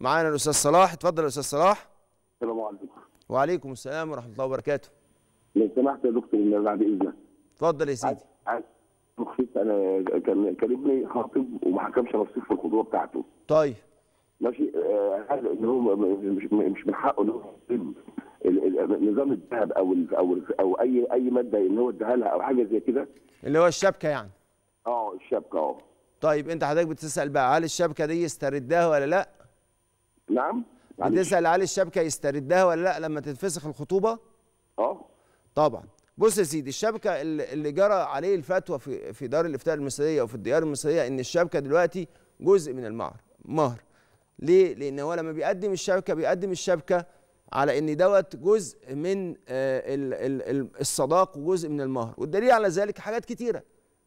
معانا الاستاذ صلاح اتفضل يا استاذ صلاح السلام عليكم وعليكم السلام ورحمه الله وبركاته لو سمحت يا دكتور بعد اذنك اتفضل يا سيدي عايز مخفيت انا كان كلمني خاطب وما حكمش نصيب في الخطوبه بتاعته طيب ماشي هل آه، ان هو مش مش من حقه ان هو نظام الذهب او او او اي اي ماده ان هو اداها لها او حاجه زي كده اللي هو الشبكه يعني اه الشبكه اه طيب انت حضرتك بتسال بقى هل الشبكه دي استردها ولا لا نعم هتسال يعني علي الشبكه يستردها ولا لا لما تتفسخ الخطوبه اه طبعا بص يا سيدي الشبكه اللي جرى عليه الفتوى في في دار الافتاء المصريه وفي الديار المصريه ان الشبكه دلوقتي جزء من المهر مهر ليه لان هو لما بيقدم الشبكه بيقدم الشبكه على ان دوت جزء من آه، الصداق وجزء من المهر والدليل على ذلك حاجات كتيره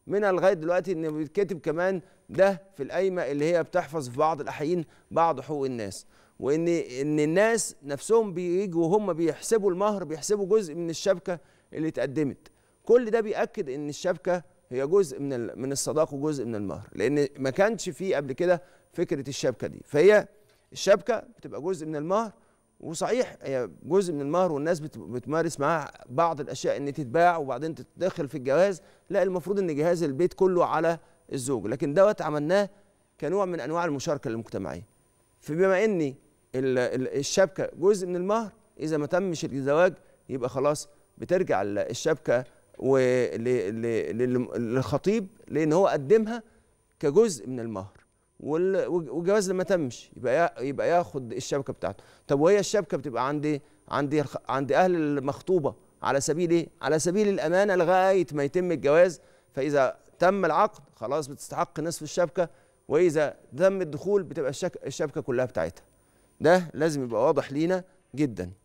منها لغايه دلوقتي ان بيتكتب كمان ده في القايمه اللي هي بتحفظ في بعض الاحيان بعض حقوق الناس وان ان الناس نفسهم بيجوا وهم بيحسبوا المهر بيحسبوا جزء من الشبكه اللي اتقدمت كل ده بياكد ان الشبكه هي جزء من من الصداق وجزء من المهر لان ما كانش فيه قبل كده فكره الشبكه دي فهي الشبكه بتبقى جزء من المهر وصحيح هي جزء من المهر والناس بتمارس معاها بعض الاشياء ان تتباع وبعدين تتدخل في الجواز لا المفروض ان جهاز البيت كله على الزوج لكن دوت عملناه كنوع من انواع المشاركه المجتمعيه فبما ان الشبكه جزء من المهر اذا ما تمش الزواج يبقى خلاص بترجع الشبكه للخطيب لان هو قدمها كجزء من المهر والجواز لما تمش يبقى يبقى ياخد الشبكه بتاعته طب وهي الشبكه بتبقى عند عند عند اهل المخطوبه على سبيل ايه على سبيل الامانه لغايه ما يتم الجواز فاذا تم العقد خلاص بتستحق نصف الشبكه واذا تم الدخول بتبقى الشبكه كلها بتاعتها ده لازم يبقى واضح لينا جدا